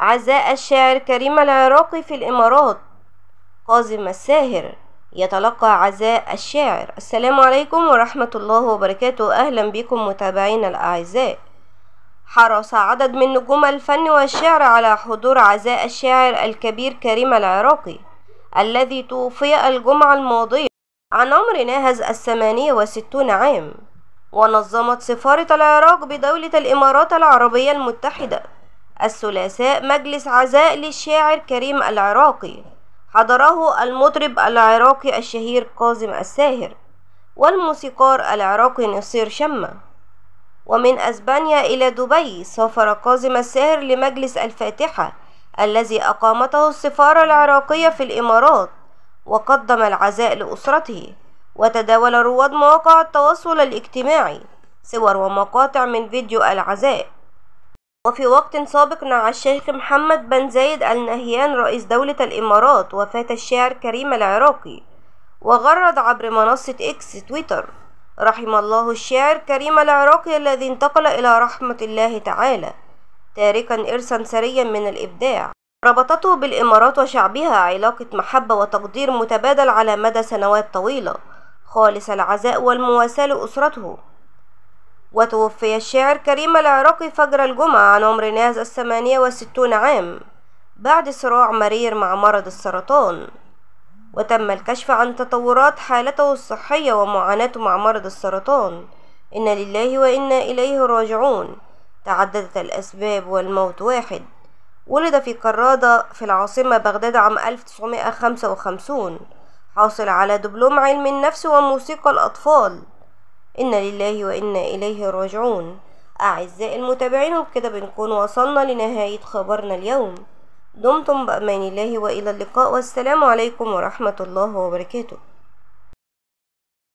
عزاء الشاعر كريم العراقي في الإمارات قازم الساهر يتلقى عزاء الشاعر السلام عليكم ورحمة الله وبركاته أهلا بكم متابعينا الأعزاء حرص عدد من نجوم الفن والشعر على حضور عزاء الشاعر الكبير كريم العراقي الذي توفي الجمعة الماضية عن عمر ناهز الثمانية وستون عام ونظمت سفارة العراق بدولة الإمارات العربية المتحدة الثلاثاء مجلس عزاء للشاعر كريم العراقي حضره المطرب العراقي الشهير كاظم الساهر والموسيقار العراقي نصير شمة ومن أسبانيا إلى دبي سافر كاظم الساهر لمجلس الفاتحة الذي أقامته السفارة العراقية في الإمارات وقدم العزاء لأسرته وتداول رواد مواقع التواصل الاجتماعي صور ومقاطع من فيديو العزاء وفي وقت سابق نعى الشيخ محمد بن زايد النهيان رئيس دولة الإمارات وفاة الشاعر كريم العراقي وغرد عبر منصة إكس تويتر رحم الله الشاعر كريم العراقي الذي انتقل إلى رحمة الله تعالى تاركا إرثا سريا من الإبداع ربطته بالإمارات وشعبها علاقة محبة وتقدير متبادل على مدى سنوات طويلة خالص العزاء والمواساة لأسرته وتوفي الشاعر كريم العراقي فجر الجمعة عن عمر ناهز الثمانية وستون عام بعد صراع مرير مع مرض السرطان وتم الكشف عن تطورات حالته الصحية ومعاناته مع مرض السرطان إن لله وإنا إليه راجعون تعددت الأسباب والموت واحد ولد في قرادة في العاصمة بغداد عام 1955 حاصل على دبلوم علم النفس وموسيقى الأطفال إنا لله وإنا إليه راجعون أعزائي المتابعين وبكده بنكون وصلنا لنهاية خبرنا اليوم دمتم بأمان الله وإلى اللقاء والسلام عليكم ورحمة الله وبركاته